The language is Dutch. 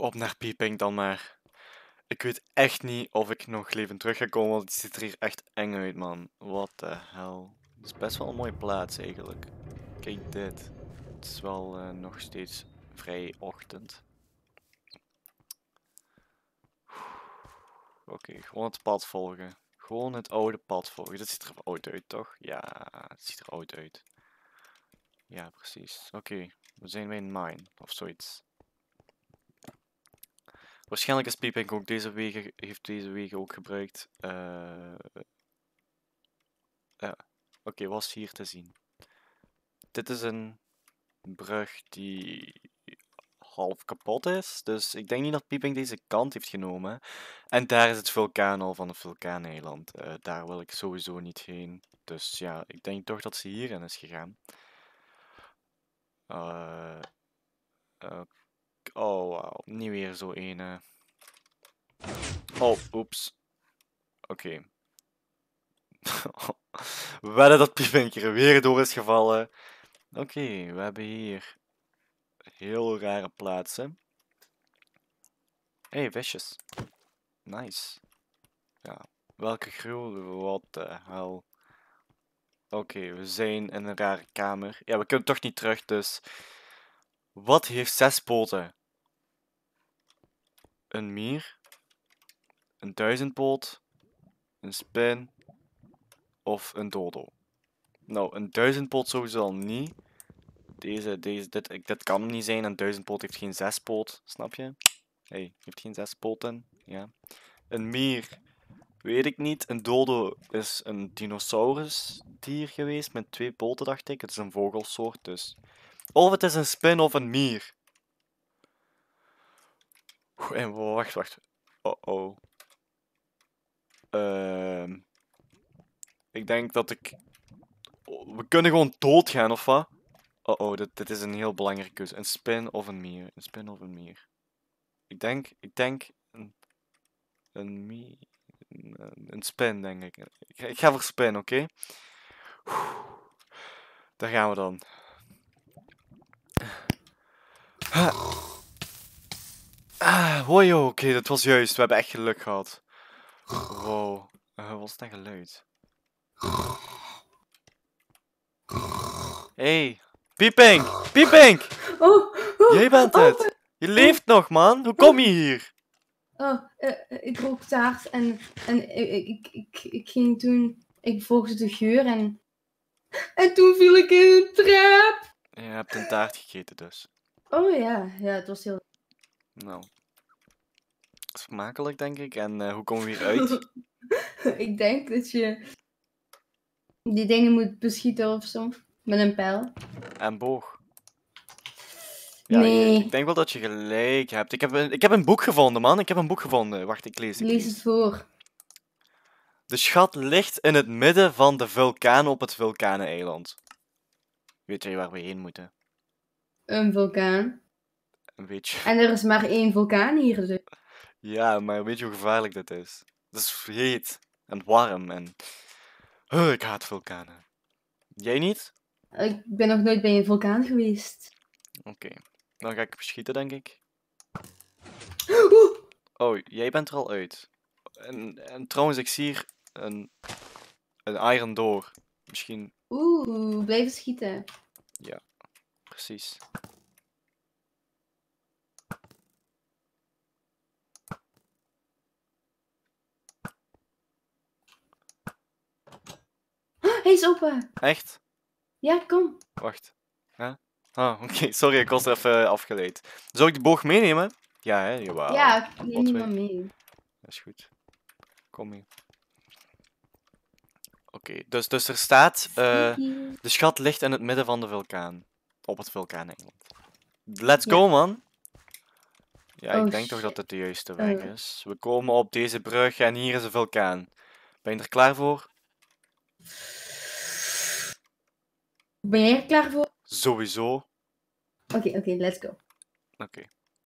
op naar Pieping dan maar. Ik weet echt niet of ik nog levend terug ga komen, want het ziet er hier echt eng uit, man. What the hell. Het is best wel een mooie plaats, eigenlijk. Kijk dit. Het is wel eh, nog steeds vrij ochtend. Oké, gewoon het pad volgen. Gewoon het oude pad volgen. Dat ziet er oud uit, toch? Ja, het ziet er oud uit. Ja, precies. Oké, we zijn bij in mine of zoiets. Waarschijnlijk is Pieping ook deze wegen, heeft deze wegen ook gebruikt. Eh, ja, oké, okay, was hier te zien. Dit is een brug die half kapot is. Dus ik denk niet dat Pieping deze kant heeft genomen. En daar is het vulkaan al van het vulkaaneiland. Uh, eh, daar wil ik sowieso niet heen. Dus ja, ik denk toch dat ze hierin is gegaan. Uh, Oh, wauw. Niet weer zo eh. Oh, oeps. Oké. Okay. Wedden dat Pivinker er weer door is gevallen. Oké, we hebben hier heel rare plaatsen. Hé, hey, visjes. Nice. Ja, welke gruwel. Wat de hel. Oké, we zijn in een rare kamer. Ja, we kunnen toch niet terug, dus... Wat heeft zes poten? een mier, een duizendpoot, een spin of een dodo. Nou, een duizendpoot sowieso al niet. Deze, deze, dit, dit kan niet zijn. Een duizendpoot heeft geen zespoot, snap je? hey, heeft geen zes poten. Ja. Een mier, weet ik niet. Een dodo is een dinosaurusdier geweest met twee poten, dacht ik. Het is een vogelsoort, dus. Of het is een spin of een mier. En wacht, wacht. Oh oh. Uh, ik denk dat ik... we kunnen gewoon doodgaan, of wat? Oh oh, dit, dit is een heel belangrijke keuze. Een spin of een mier. Een spin of een mier. Ik denk, ik denk... Een, een mier... Een, spin, denk ik. Ik, ik ga voor spin, oké? Okay? Daar gaan we dan. Ha. Ah, wow, oké, dat was juist. We hebben echt geluk gehad. Wow, eh, wat is dat geluid? Hey, Piepink! Piepink! Oh, oh, oh, Jij bent het! je leeft nog, man! Hoe kom je hier? Oh, eh, eh, ik rook taart en, en ik, ik, ik, ik ging toen... Ik volgde de geur en... En toen viel ik in een trap! Je hebt een taart gegeten dus. Oh ja, ja, het was heel... Nou. Smakelijk, denk ik. En eh, hoe komen we hier uit? ik denk dat je die dingen moet beschieten of zo. Met een pijl. En boog. Ja, nee. Ik, denk wel dat je gelijk hebt. Ik heb, een, ik heb een boek gevonden, man. Ik heb een boek gevonden. Wacht, ik lees het. Lees het voor. De schat ligt in het midden van de vulkaan op het vulkaneneiland. Weet je waar we heen moeten? Een vulkaan een beetje. En er is maar één vulkaan hier. Dus. Ja, maar weet je hoe gevaarlijk dat is? Het is heet en warm en... Oh, ik haat vulkanen. Jij niet? Ik ben nog nooit bij een vulkaan geweest. Oké, dan ga ik beschieten, denk ik. Oeh. Oh, jij bent er al uit. En, en trouwens, ik zie hier een, een iron door. Misschien... Oeh, blijven schieten. Ja, precies. Echt? Ja, kom. Wacht. Ah, oké. Sorry, ik was er even eh, afgeleid. Zou ik de boog meenemen? Ja, hè? Jawel. Ja, ik neem hem mee. Dat is goed. Kom mee. Oké, dus, dus er staat... Eh, de schat ligt in het midden van de vulkaan. Op het vulkaan Engeland. Let's go, man. Ja, ik oh, denk toch dat het de juiste oh. weg is. We komen op deze brug en hier is een vulkaan. Ben je er klaar voor? Ben jij er klaar voor? Sowieso. Oké, oké, let's go. Oké.